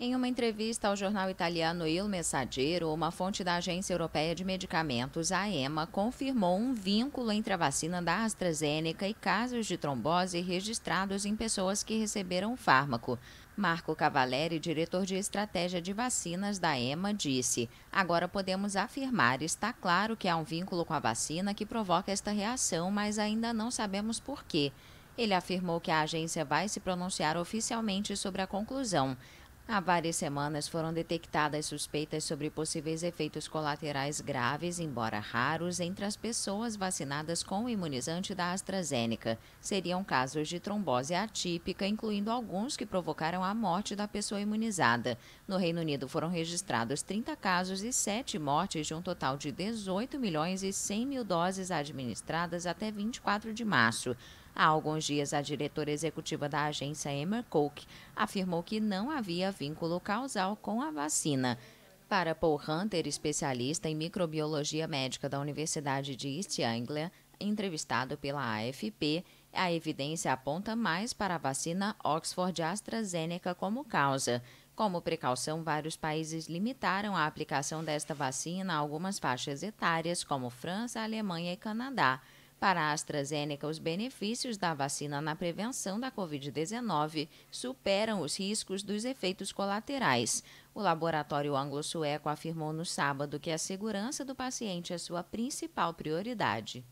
Em uma entrevista ao jornal italiano Il Messaggero, uma fonte da Agência Europeia de Medicamentos, a EMA, confirmou um vínculo entre a vacina da AstraZeneca e casos de trombose registrados em pessoas que receberam o fármaco. Marco Cavaleri, diretor de estratégia de vacinas da EMA, disse: Agora podemos afirmar, está claro que há um vínculo com a vacina que provoca esta reação, mas ainda não sabemos por quê. Ele afirmou que a agência vai se pronunciar oficialmente sobre a conclusão. Há várias semanas foram detectadas suspeitas sobre possíveis efeitos colaterais graves, embora raros, entre as pessoas vacinadas com o imunizante da AstraZeneca. Seriam casos de trombose atípica, incluindo alguns que provocaram a morte da pessoa imunizada. No Reino Unido foram registrados 30 casos e 7 mortes de um total de 18 milhões e 100 mil doses administradas até 24 de março. Há alguns dias, a diretora executiva da agência, Emma Koch, afirmou que não havia vínculo causal com a vacina. Para Paul Hunter, especialista em microbiologia médica da Universidade de East Anglia, entrevistado pela AFP, a evidência aponta mais para a vacina Oxford AstraZeneca como causa. Como precaução, vários países limitaram a aplicação desta vacina a algumas faixas etárias, como França, Alemanha e Canadá. Para a AstraZeneca, os benefícios da vacina na prevenção da Covid-19 superam os riscos dos efeitos colaterais. O laboratório anglo-sueco afirmou no sábado que a segurança do paciente é sua principal prioridade.